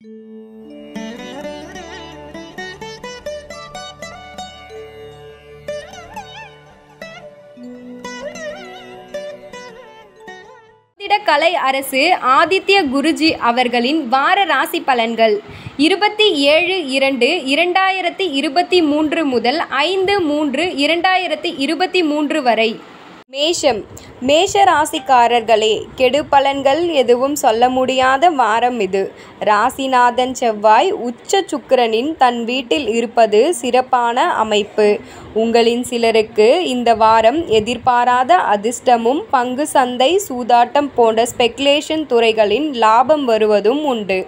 கலை அரசு ஆதித்ய குருஜி அவர்களின் வார ராசி பலன்கள் இருபத்தி ஏழு இரண்டு இரண்டாயிரத்தி இருபத்தி மூன்று முதல் ஐந்து மூன்று இரண்டாயிரத்தி இருபத்தி மூன்று வரை மேஷம் மேஷ ராசிக்காரர்களே கெடு பலன்கள் எதுவும் சொல்ல முடியாத வாரம் இது ராசிநாதன் செவ்வாய் உச்ச சுக்கரனின் தன் வீட்டில் இருப்பது சிறப்பான அமைப்பு உங்களின் சிலருக்கு இந்த வாரம் எதிர்பாராத அதிர்ஷ்டமும் பங்கு சந்தை சூதாட்டம் போன்ற ஸ்பெகுலேஷன் துறைகளின் லாபம் வருவதும் உண்டு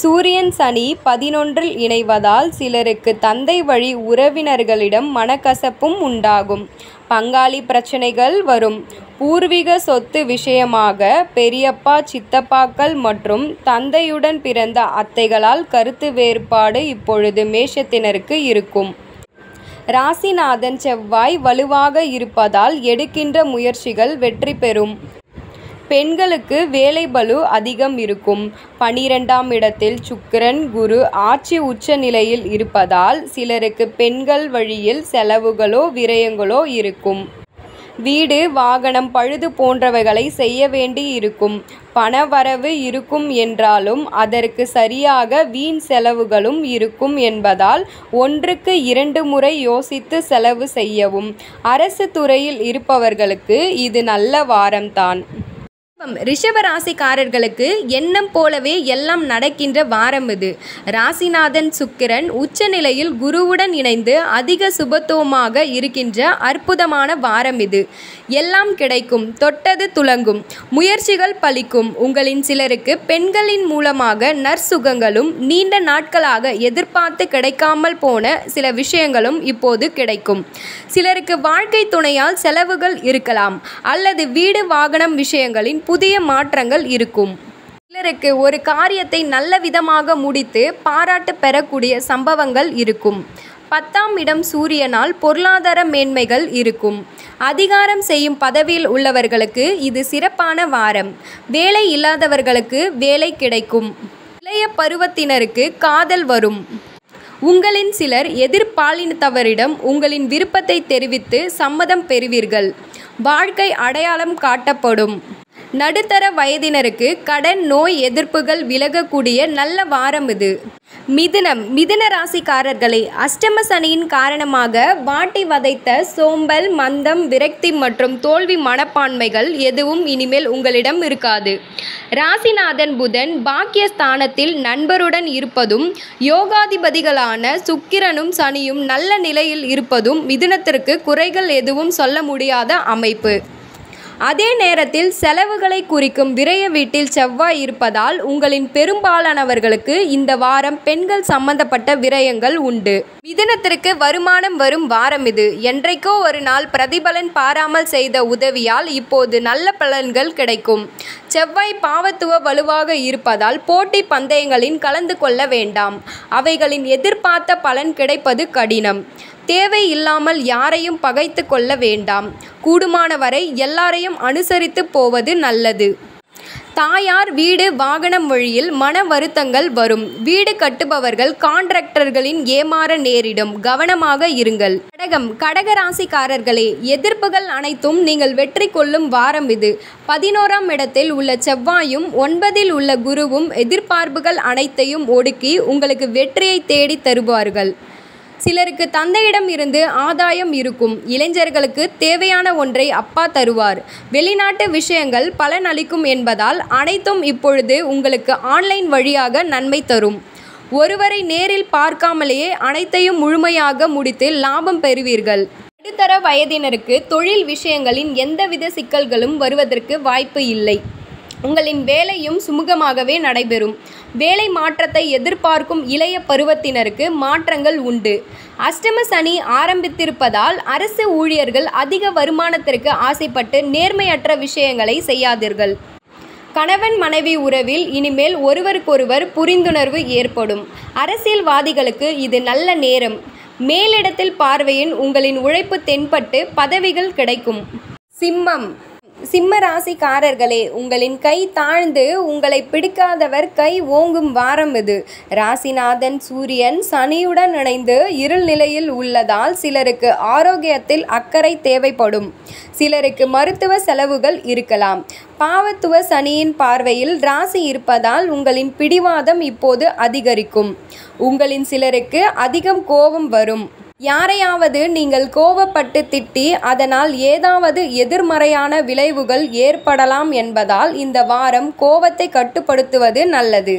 சூரியன் சனி பதினொன்றில் இணைவதால் சிலருக்கு தந்தை வழி உறவினர்களிடம் மனக்கசப்பும் உண்டாகும் பங்காளி பிரச்சனைகள் வரும் பூர்வீக சொத்து விஷயமாக பெரியப்பா சித்தப்பாக்கள் மற்றும் தந்தையுடன் பிறந்த அத்தைகளால் கருத்து வேறுபாடு இப்பொழுது மேஷத்தினருக்கு இருக்கும் ராசிநாதன் செவ்வாய் வலுவாக இருப்பதால் எடுக்கின்ற முயற்சிகள் வெற்றி பெறும் பெண்களுக்கு வேலை பலு அதிகம் இருக்கும் பனிரெண்டாம் இடத்தில் சுக்கிரன் குரு ஆட்சி உச்ச நிலையில் இருப்பதால் சிலருக்கு பெண்கள் வழியில் செலவுகளோ விரயங்களோ இருக்கும் வீடு வாகனம் பழுது போன்றவைகளை செய்ய வேண்டி இருக்கும் பணவரவு இருக்கும் என்றாலும் அதற்கு சரியாக வீண் செலவுகளும் இருக்கும் என்பதால் ஒன்றுக்கு இரண்டு முறை யோசித்து செலவு செய்யவும் அரசு துறையில் இருப்பவர்களுக்கு இது நல்ல வாரம்தான் ரிஷவராசிக்காரர்களுக்கு எண்ணம் போலவே எல்லாம் நடக்கின்ற வாரம் இது ராசிநாதன் சுக்கிரன் உச்ச நிலையில் குருவுடன் இணைந்து அதிக சுபத்துவமாக இருக்கின்ற அற்புதமான வாரம் இது எல்லாம் கிடைக்கும் தொட்டது துலங்கும் முயற்சிகள் பலிக்கும் உங்களின் சிலருக்கு பெண்களின் மூலமாக நற்சுகங்களும் நீண்ட நாட்களாக எதிர்பார்த்து கிடைக்காமல் போன சில விஷயங்களும் இப்போது கிடைக்கும் சிலருக்கு வாழ்க்கை துணையால் செலவுகள் இருக்கலாம் அல்லது வீடு வாகனம் விஷயங்களின் புதிய மாற்றங்கள் இருக்கும் சிலருக்கு ஒரு காரியத்தை நல்ல விதமாக முடித்து பாராட்டு பெறக்கூடிய சம்பவங்கள் இருக்கும் பத்தாம் இடம் சூரியனால் பொருளாதார மேன்மைகள் இருக்கும் அதிகாரம் செய்யும் பதவியில் உள்ளவர்களுக்கு இது சிறப்பான வாரம் வேலை இல்லாதவர்களுக்கு வேலை கிடைக்கும் இளைய பருவத்தினருக்கு காதல் வரும் உங்களின் சிலர் எதிர்பாலினத்தவரிடம் உங்களின் விருப்பத்தை தெரிவித்து சம்மதம் பெறுவீர்கள் வாழ்க்கை அடையாளம் காட்டப்படும் நடுத்தர வயதினருக்கு கடன் நோய் எதிர்ப்புகள் விலகக்கூடிய நல்ல வாரம் இது மிதுனம் மிதுன ராசிக்காரர்களை அஷ்டம சனியின் காரணமாக வாட்டி வதைத்த சோம்பல் மந்தம் விரக்தி மற்றும் தோல்வி மனப்பான்மைகள் எதுவும் இனிமேல் உங்களிடம் இருக்காது ராசிநாதன் புதன் பாக்கியஸ்தானத்தில் நண்பருடன் இருப்பதும் யோகாதிபதிகளான சுக்கிரனும் சனியும் நல்ல நிலையில் இருப்பதும் மிதுனத்திற்கு குறைகள் எதுவும் சொல்ல முடியாத அமைப்பு அதே நேரத்தில் செலவுகளை குறிக்கும் விரைய வீட்டில் செவ்வாய் இருப்பதால் உங்களின் பெரும்பாலானவர்களுக்கு இந்த வாரம் பெண்கள் சம்பந்தப்பட்ட விரயங்கள் உண்டு மிதனத்திற்கு வருமானம் வரும் வாரம் இது என்றைக்கோ ஒரு நாள் பிரதிபலன் பாராமல் செய்த உதவியால் இப்போது நல்ல பலன்கள் கிடைக்கும் செவ்வாய் பாவத்துவ வலுவாக இருப்பதால் போட்டி பந்தயங்களின் கலந்து கொள்ள வேண்டாம் அவைகளின் எதிர்பார்த்த பலன் கிடைப்பது கடினம் தேவை இல்லாமல் யாரையும் பகைத்து கொள்ள வேண்டாம் கூடுமானவரை எல்லாரையும் அனுசரித்து போவது நல்லது தாயார் வீடு வாகனம் வழியில் மன வருத்தங்கள் வரும் வீடு கட்டுபவர்கள் கான்ட்ராக்டர்களின் ஏமாற நேரிடும் கவனமாக இருங்கள் கடகம் கடகராசிக்காரர்களே எதிர்ப்புகள் அனைத்தும் நீங்கள் வெற்றி கொள்ளும் வாரம் இது பதினோராம் இடத்தில் உள்ள செவ்வாயும் ஒன்பதில் உள்ள குருவும் எதிர்பார்ப்புகள் அனைத்தையும் ஒடுக்கி உங்களுக்கு வெற்றியை தேடி தருவார்கள் சிலருக்கு தந்தையிடம் இருந்து ஆதாயம் இருக்கும் இளைஞர்களுக்கு தேவையான ஒன்றை அப்பா தருவார் வெளிநாட்டு விஷயங்கள் பலன் அளிக்கும் என்பதால் அனைத்தும் இப்பொழுது உங்களுக்கு ஆன்லைன் வழியாக நன்மை தரும் ஒருவரை நேரில் பார்க்காமலேயே அனைத்தையும் முழுமையாக முடித்து லாபம் பெறுவீர்கள் நடுத்தர வயதினருக்கு தொழில் விஷயங்களின் எந்தவித சிக்கல்களும் வருவதற்கு வாய்ப்பு இல்லை உங்களின் வேலையும் சுமூகமாகவே நடைபெறும் வேலை மாற்றத்தை எதிர்பார்க்கும் இளைய பருவத்தினருக்கு மாற்றங்கள் உண்டு அஷ்டம சனி ஆரம்பித்திருப்பதால் அரசு ஊழியர்கள் அதிக வருமானத்திற்கு ஆசைப்பட்டு நேர்மையற்ற விஷயங்களை செய்யாதீர்கள் கணவன் மனைவி உறவில் இனிமேல் ஒருவருக்கொருவர் புரிந்துணர்வு ஏற்படும் அரசியல்வாதிகளுக்கு இது நல்ல நேரம் மேலிடத்தில் பார்வையின் உங்களின் உழைப்பு தென்பட்டு பதவிகள் கிடைக்கும் சிம்மம் சிம்ம ராசிக்காரர்களே உங்களின் கை தாழ்ந்து உங்களை பிடிக்காதவர் கை ஓங்கும் வாரம் இது ராசிநாதன் சூரியன் சனியுடன் இணைந்து இருள் நிலையில் உள்ளதால் சிலருக்கு ஆரோக்கியத்தில் அக்கறை தேவைப்படும் சிலருக்கு மருத்துவ செலவுகள் இருக்கலாம் பாவத்துவ சனியின் பார்வையில் ராசி இருப்பதால் உங்களின் பிடிவாதம் இப்போது அதிகரிக்கும் உங்களின் சிலருக்கு அதிகம் கோபம் வரும் யாரையாவது நீங்கள் கோவப்பட்டு திட்டி அதனால் ஏதாவது எதிர்மறையான விளைவுகள் ஏற்படலாம் என்பதால் இந்த வாரம் கோவத்தை கட்டுப்படுத்துவது நல்லது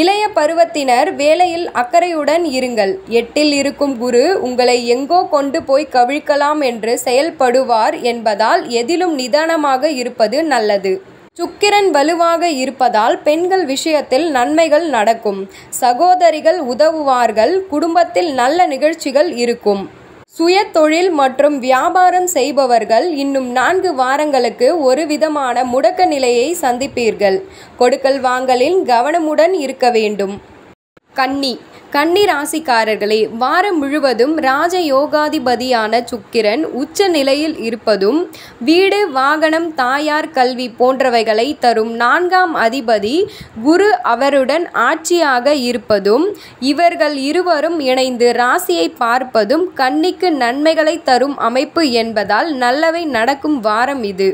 இளைய பருவத்தினர் வேலையில் அக்கறையுடன் இருங்கள் எட்டில் இருக்கும் குரு உங்களை எங்கோ கொண்டு போய் கவிழ்க்கலாம் என்று செயல்படுவார் என்பதால் எதிலும் நிதானமாக இருப்பது நல்லது சுக்கிரன் வலுவாக இருப்பதால் பெண்கள் விஷயத்தில் நன்மைகள் நடக்கும் சகோதரிகள் உதவுவார்கள் குடும்பத்தில் நல்ல நிகழ்ச்சிகள் இருக்கும் சுய தொழில் மற்றும் வியாபாரம் செய்பவர்கள் இன்னும் நான்கு வாரங்களுக்கு ஒரு விதமான முடக்க நிலையை சந்திப்பீர்கள் கொடுக்கல் வாங்கலில் கவனமுடன் இருக்க வேண்டும் கன்னி கண்ணி ராசிக்காரர்களே வாரம் முழுவதும் ராஜ யோகாதிபதியான சுக்கிரன் உச்ச நிலையில் இருப்பதும் வீடு வாகனம் தாயார் கல்வி போன்றவைகளை தரும் நான்காம் அதிபதி குரு அவருடன் ஆட்சியாக இருப்பதும் இவர்கள் இருவரும் இணைந்து ராசியை பார்ப்பதும் கன்னிக்கு நன்மைகளை தரும் அமைப்பு என்பதால் நல்லவை நடக்கும் வாரம் இது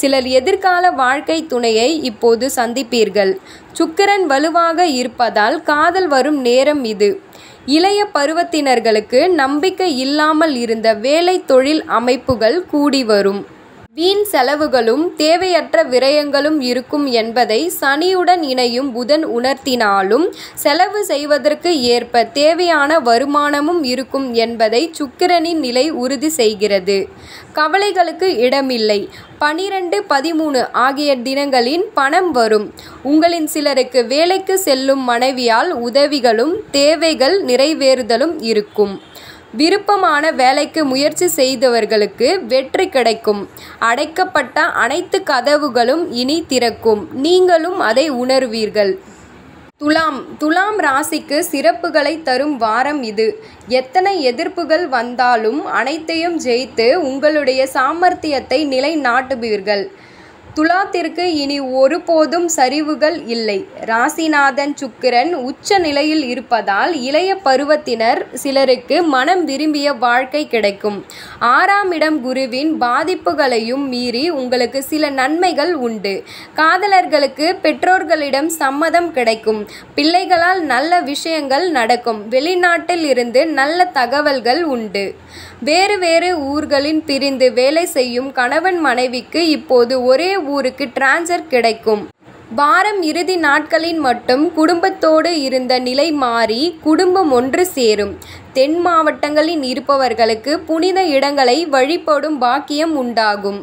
சிலர் எதிர்கால வாழ்க்கை துணையை இப்போது சந்திப்பீர்கள் சுக்கரன் வலுவாக இருப்பதால் காதல் வரும் நேரம் இது இளைய பருவத்தினர்களுக்கு நம்பிக்கை இல்லாமல் இருந்த வேலை தொழில் அமைப்புகள் கூடி வரும் வீண் செலவுகளும் தேவையற்ற விரயங்களும் இருக்கும் என்பதை சனியுடன் இணையும் புதன் உணர்த்தினாலும் செலவு செய்வதற்கு ஏற்ப தேவையான வருமானமும் இருக்கும் என்பதை சுக்கிரனின் நிலை உறுதி செய்கிறது கவலைகளுக்கு இடமில்லை பனிரெண்டு பதிமூணு ஆகிய தினங்களின் பணம் வரும் உங்களின் சிலருக்கு வேலைக்கு செல்லும் மனைவியால் உதவிகளும் தேவைகள் நிறைவேறுதலும் இருக்கும் விருப்பமான வேலைக்கு முயற்சி செய்தவர்களுக்கு வெற்றி கிடைக்கும் அடைக்கப்பட்ட அனைத்து கதவுகளும் இனி திறக்கும் நீங்களும் அதை உணர்வீர்கள் துலாம் துலாம் ராசிக்கு சிறப்புகளை தரும் வாரம் இது எத்தனை எதிர்ப்புகள் வந்தாலும் அனைத்தையும் ஜெயித்து உங்களுடைய சாமர்த்தியத்தை நிலைநாட்டுவீர்கள் துலாத்திற்கு இனி ஒருபோதும் சரிவுகள் இல்லை ராசிநாதன் சுக்கிரன் உச்ச நிலையில் இருப்பதால் இளைய பருவத்தினர் சிலருக்கு மனம் விரும்பிய வாழ்க்கை கிடைக்கும் ஆறாம் இடம் குருவின் பாதிப்புகளையும் மீறி உங்களுக்கு சில நன்மைகள் உண்டு காதலர்களுக்கு பெற்றோர்களிடம் சம்மதம் கிடைக்கும் பிள்ளைகளால் நல்ல விஷயங்கள் நடக்கும் வெளிநாட்டில் இருந்து நல்ல தகவல்கள் உண்டு வேறு வேறு ஊர்களின் பிரிந்து வேலை செய்யும் கணவன் மனைவிக்கு இப்போது ஒரே ஊருக்கு டிரான்ஸ்ஃபர் கிடைக்கும் வாரம் இறுதி நாட்களில் மட்டும் குடும்பத்தோடு இருந்த நிலை மாறி குடும்பம் ஒன்று சேரும் தென் மாவட்டங்களில் இருப்பவர்களுக்கு புனித இடங்களை வழிபடும் பாக்கியம் உண்டாகும்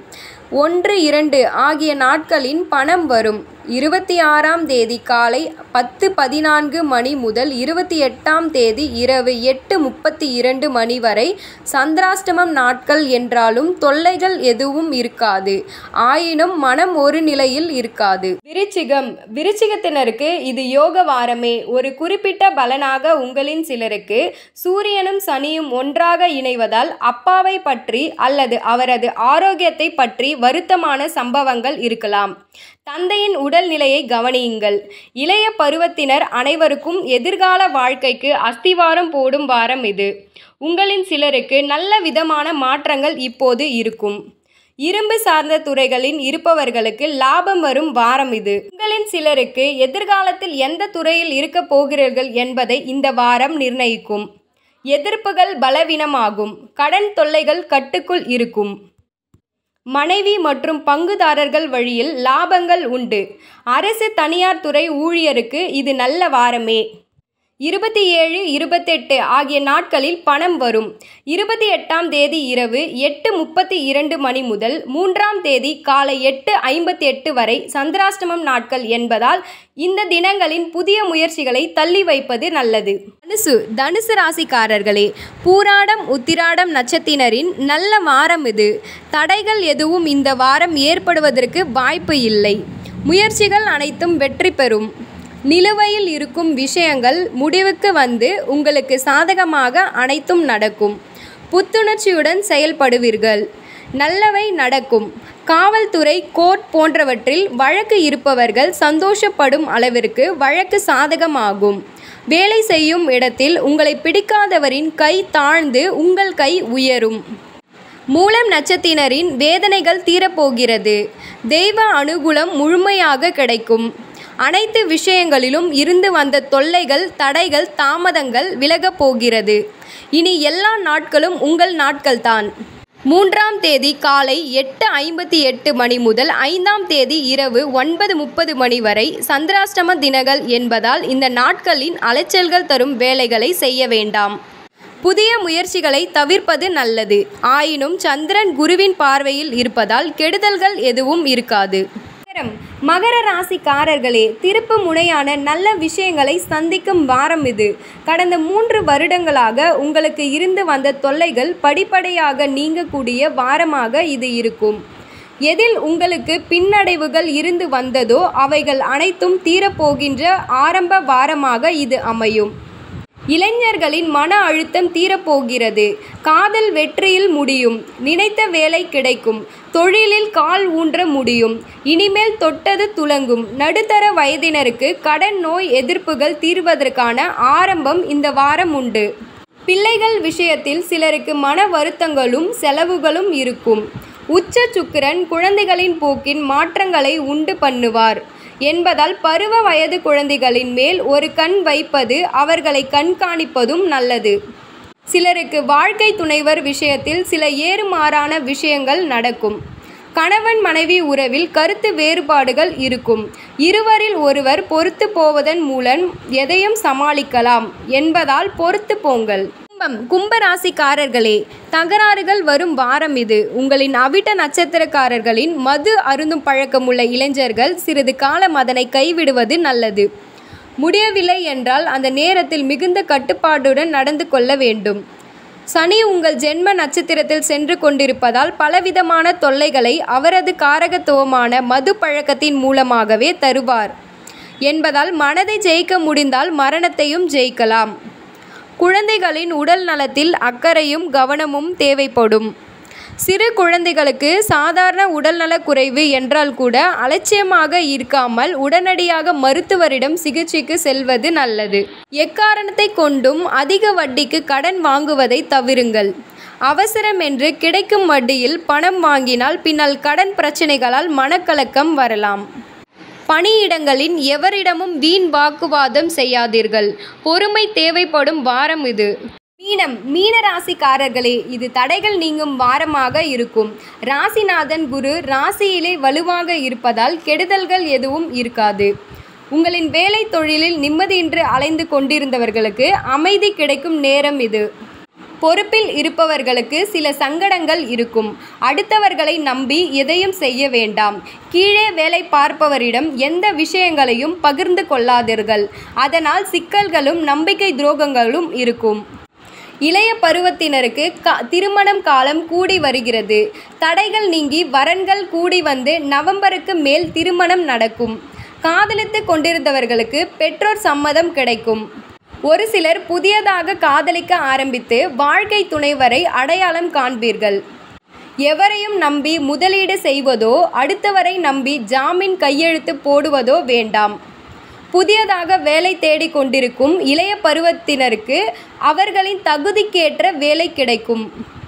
ஒன்று இரண்டு ஆகிய நாட்களின் பணம் வரும் இருபத்தி ஆறாம் தேதி காலை பத்து பதினான்கு மணி முதல் இருபத்தி எட்டாம் தேதி இரவு எட்டு முப்பத்தி இரண்டு மணி வரை சந்திராஷ்டமம் நாட்கள் என்றாலும் தொல்லைகள் எதுவும் இருக்காது ஆயினும் மனம் ஒரு நிலையில் இருக்காது விருச்சிகம் விருச்சிகத்தினருக்கு இது யோக வாரமே ஒரு குறிப்பிட்ட பலனாக உங்களின் சிலருக்கு சூரியனும் சனியும் ஒன்றாக இணைவதால் அப்பாவை பற்றி அல்லது அவரது ஆரோக்கியத்தை பற்றி வருத்தமான சம்பவங்கள் இருக்கலாம் தந்தையின் உடல்நிலையை கவனியுங்கள் இளைய பருவத்தினர் அனைவருக்கும் எதிர்கால வாழ்க்கைக்கு அஸ்திவாரம் போடும் வாரம் இது உங்களின் சிலருக்கு நல்ல விதமான மாற்றங்கள் இப்போது இருக்கும் இரும்பு சார்ந்த துறைகளில் இருப்பவர்களுக்கு லாபம் வரும் வாரம் இது உங்களின் சிலருக்கு எதிர்காலத்தில் எந்த துறையில் இருக்கப் போகிறீர்கள் என்பதை இந்த வாரம் நிர்ணயிக்கும் எதிர்ப்புகள் பலவீனமாகும் கடன் தொல்லைகள் கட்டுக்குள் இருக்கும் மனைவி மற்றும் பங்குதாரர்கள் வழியில் லாபங்கள் உண்டு அரசு தனியார் துறை ஊழியருக்கு இது நல்ல வாரமே இருபத்தி ஏழு இருபத்தெட்டு ஆகிய நாட்களில் பணம் வரும் இருபத்தி எட்டாம் தேதி இரவு எட்டு முப்பத்தி இரண்டு மணி முதல் மூன்றாம் தேதி காலை எட்டு ஐம்பத்தி எட்டு வரை சந்திராஷ்டமம் நாட்கள் என்பதால் இந்த தினங்களின் புதிய முயற்சிகளை தள்ளி வைப்பது நல்லது தனுசு தனுசு ராசிக்காரர்களே பூராடம் உத்திராடம் நட்சத்தினரின் நல்ல வாரம் இது தடைகள் எதுவும் இந்த வாரம் ஏற்படுவதற்கு வாய்ப்பு இல்லை முயற்சிகள் அனைத்தும் வெற்றி பெறும் நிலுவையில் இருக்கும் விஷயங்கள் முடிவுக்கு வந்து உங்களுக்கு சாதகமாக அனைத்தும் நடக்கும் புத்துணர்ச்சியுடன் செயல்படுவீர்கள் நல்லவை நடக்கும் காவல்துறை கோர்ட் போன்றவற்றில் வழக்கு இருப்பவர்கள் சந்தோஷப்படும் அளவிற்கு வழக்கு சாதகமாகும் வேலை செய்யும் இடத்தில் உங்களை பிடிக்காதவரின் கை தாழ்ந்து உங்கள் கை உயரும் மூலம் நட்சத்தினரின் வேதனைகள் தீரப்போகிறது தெய்வ அனுகூலம் முழுமையாக கிடைக்கும் அனைத்து விஷயங்களிலும் இருந்து வந்த தொல்லைகள் தடைகள் தாமதங்கள் விலகப் போகிறது இனி எல்லா நாட்களும் உங்கள் நாட்கள்தான் மூன்றாம் தேதி காலை எட்டு ஐம்பத்தி எட்டு மணி முதல் ஐந்தாம் தேதி இரவு ஒன்பது முப்பது மணி வரை சந்திராஷ்டம தினங்கள் என்பதால் இந்த நாட்களின் அலைச்சல்கள் தரும் வேலைகளை செய்ய வேண்டாம் புதிய முயற்சிகளை தவிர்ப்பது நல்லது ஆயினும் சந்திரன் குருவின் பார்வையில் இருப்பதால் கெடுதல்கள் எதுவும் இருக்காது வணக்கம் மகர ராசிக்காரர்களே திருப்பு முனையான நல்ல விஷயங்களை சந்திக்கும் வாரம் இது கடந்த மூன்று வருடங்களாக உங்களுக்கு இருந்து வந்த தொல்லைகள் படிப்படியாக நீங்கக்கூடிய வாரமாக இது இருக்கும் எதில் உங்களுக்கு பின்னடைவுகள் இருந்து வந்ததோ அவைகள் அனைத்தும் தீரப்போகின்ற ஆரம்ப வாரமாக இது அமையும் இளைஞர்களின் மன அழுத்தம் தீரப்போகிறது காதல் வெற்றியில் முடியும் நினைத்த வேலை கிடைக்கும் தொழிலில் கால் ஊன்ற முடியும் இனிமேல் தொட்டது துலங்கும் நடுத்தர வயதினருக்கு கடன் நோய் எதிர்ப்புகள் தீர்வதற்கான ஆரம்பம் இந்த வாரம் உண்டு பிள்ளைகள் விஷயத்தில் சிலருக்கு மன வருத்தங்களும் செலவுகளும் இருக்கும் உச்ச சுக்கிரன் குழந்தைகளின் போக்கின் மாற்றங்களை உண்டு பண்ணுவார் என்பதால் பருவ வயது குழந்தைகளின் மேல் ஒரு கண் வைப்பது அவர்களை கண்காணிப்பதும் நல்லது சிலருக்கு வாழ்க்கை துணைவர் விஷயத்தில் சில ஏறுமாறான விஷயங்கள் நடக்கும் கணவன் மனைவி உறவில் கருத்து வேறுபாடுகள் இருக்கும் இருவரில் ஒருவர் பொறுத்து போவதன் மூலம் எதையும் சமாளிக்கலாம் என்பதால் பொறுத்து போங்கள் கும்பம் கும்பராசிக்காரர்களே தகராறுகள் வரும் வாரம் இது உங்களின் அவிட்ட நட்சத்திரக்காரர்களின் மது அருந்தும் பழக்கமுள்ள இளைஞர்கள் சிறிது காலம் அதனை கைவிடுவது நல்லது முடியவில்லை என்றால் அந்த நேரத்தில் மிகுந்த கட்டுப்பாடுடன் நடந்து கொள்ள வேண்டும் சனி உங்கள் ஜென்ம நட்சத்திரத்தில் சென்று கொண்டிருப்பதால் பலவிதமான தொல்லைகளை அவரது காரகத்துவமான மது பழக்கத்தின் மூலமாகவே தருவார் என்பதால் மனதை ஜெயிக்க முடிந்தால் மரணத்தையும் ஜெயிக்கலாம் குழந்தைகளின் உடல் நலத்தில் அக்கறையும் கவனமும் தேவைப்படும் சிறு குழந்தைகளுக்கு சாதாரண உடல்நலக் குறைவு என்றால் கூட அலட்சியமாக இருக்காமல் உடனடியாக மருத்துவரிடம் சிகிச்சைக்கு செல்வது நல்லது எக்காரணத்தை கொண்டும் அதிக வட்டிக்கு கடன் வாங்குவதை தவிருங்கள் அவசரம் என்று கிடைக்கும் வட்டியில் பணம் வாங்கினால் பின்னால் கடன் பிரச்சனைகளால் மனக்கலக்கம் வரலாம் பணியிடங்களின் எவரிடமும் வீண் வாக்குவாதம் செய்யாதீர்கள் பொறுமை தேவைப்படும் வாரம் இது மீனம் மீனராசிக்காரர்களே இது தடைகள் நீங்கும் வாரமாக இருக்கும் ராசிநாதன் குரு ராசியிலே வலுவாக இருப்பதால் கெடுதல்கள் எதுவும் இருக்காது உங்களின் வேலை தொழிலில் நிம்மதியின்றி அலைந்து கொண்டிருந்தவர்களுக்கு அமைதி கிடைக்கும் நேரம் இது பொறுப்பில் இருப்பவர்களுக்கு சில சங்கடங்கள் இருக்கும் அடுத்தவர்களை நம்பி எதையும் செய்ய வேண்டாம் கீழே வேலை பார்ப்பவரிடம் எந்த விஷயங்களையும் பகிர்ந்து கொள்ளாதீர்கள் அதனால் சிக்கல்களும் நம்பிக்கை துரோகங்களும் இருக்கும் இளைய பருவத்தினருக்கு க திருமணம் காலம் கூடி வருகிறது தடைகள் நீங்கி வரன்கள் கூடி வந்து நவம்பருக்கு மேல் திருமணம் நடக்கும் காதலித்து கொண்டிருந்தவர்களுக்கு பெற்றோர் சம்மதம் கிடைக்கும் ஒரு சிலர் புதியதாக காதலிக்க ஆரம்பித்து வாழ்க்கை துணைவரை அடையாளம் காண்பீர்கள் எவரையும் நம்பி முதலீடு செய்வதோ அடுத்தவரை நம்பி ஜாமீன் கையெழுத்து போடுவதோ வேண்டாம் புதியதாக வேலை தேடிக் கொண்டிருக்கும் இளைய பருவத்தினருக்கு அவர்களின் தகுதிக்கேற்ற வேலை கிடைக்கும்